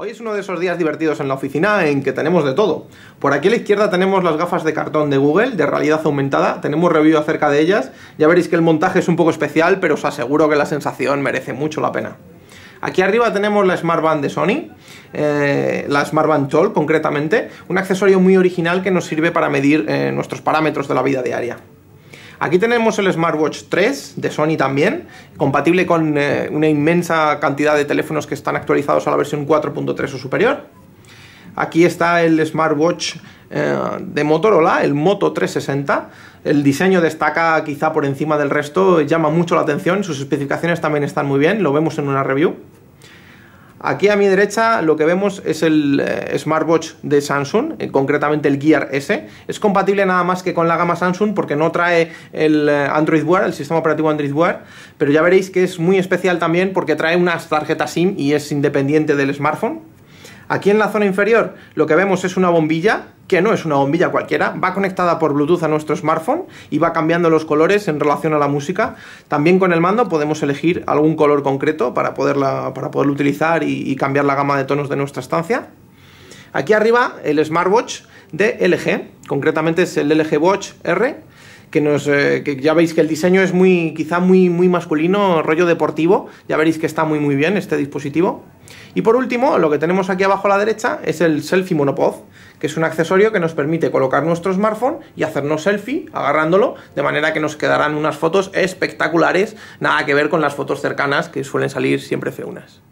Hoy es uno de esos días divertidos en la oficina en que tenemos de todo. Por aquí a la izquierda tenemos las gafas de cartón de Google, de realidad aumentada, tenemos review acerca de ellas, ya veréis que el montaje es un poco especial, pero os aseguro que la sensación merece mucho la pena. Aquí arriba tenemos la Smart Band de Sony, eh, la Smart Band Toll concretamente, un accesorio muy original que nos sirve para medir eh, nuestros parámetros de la vida diaria. Aquí tenemos el Smartwatch 3 de Sony también, compatible con eh, una inmensa cantidad de teléfonos que están actualizados a la versión 4.3 o superior. Aquí está el smartwatch eh, de Motorola, el Moto 360. El diseño destaca quizá por encima del resto, llama mucho la atención, sus especificaciones también están muy bien, lo vemos en una review. Aquí a mi derecha lo que vemos es el eh, smartwatch de Samsung, eh, concretamente el Gear S. Es compatible nada más que con la gama Samsung porque no trae el eh, Android Wear, el sistema operativo Android Wear, pero ya veréis que es muy especial también porque trae unas tarjetas SIM y es independiente del smartphone. Aquí en la zona inferior lo que vemos es una bombilla, que no es una bombilla cualquiera, va conectada por Bluetooth a nuestro smartphone y va cambiando los colores en relación a la música. También con el mando podemos elegir algún color concreto para, poderla, para poderlo utilizar y cambiar la gama de tonos de nuestra estancia. Aquí arriba el smartwatch de LG, concretamente es el LG Watch R que nos eh, ya veis que el diseño es muy quizá muy muy masculino, rollo deportivo, ya veréis que está muy muy bien este dispositivo. Y por último, lo que tenemos aquí abajo a la derecha es el selfie monopod, que es un accesorio que nos permite colocar nuestro smartphone y hacernos selfie agarrándolo, de manera que nos quedarán unas fotos espectaculares, nada que ver con las fotos cercanas que suelen salir siempre feunas.